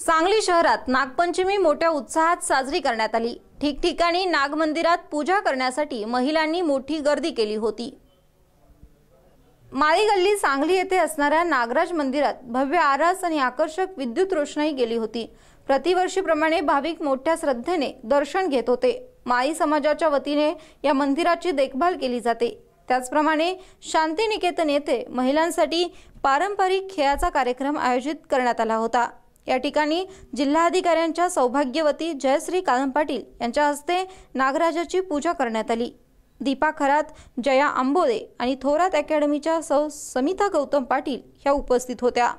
सांगली शहरात नागपंचमी मोठ्या उत्साहात साजरी करण्यात आली ठिकठिकाणी नागमंदिरात पूजा करण्यासाठी महिलांनी मोठी गर्दी केली होती माळी गल्ली सांगली येथे असणाऱ्या नागराज मंदिरात भव्य आरास आणि आकर्षक विद्युत रोषणाई केली होती प्रतिवर्षीप्रमाणे भाविक मोठ्या श्रद्धेने दर्शन घेत होते माळी समाजाच्या वतीने या मंदिराची देखभाल केली जाते त्याचप्रमाणे शांतिनिकेतन येथे महिलांसाठी पारंपरिक खेळाचा कार्यक्रम आयोजित करण्यात आला होता या ठिकाणी जिल्हाधिकाऱ्यांच्या सौभाग्यवती जयश्री कालम पाटील यांच्या हस्ते नागराजाची पूजा करण्यात आली दीपा खरात जया आंबोले आणि थोरात अकॅडमीच्या सौ समिता गौतम पाटील ह्या उपस्थित होत्या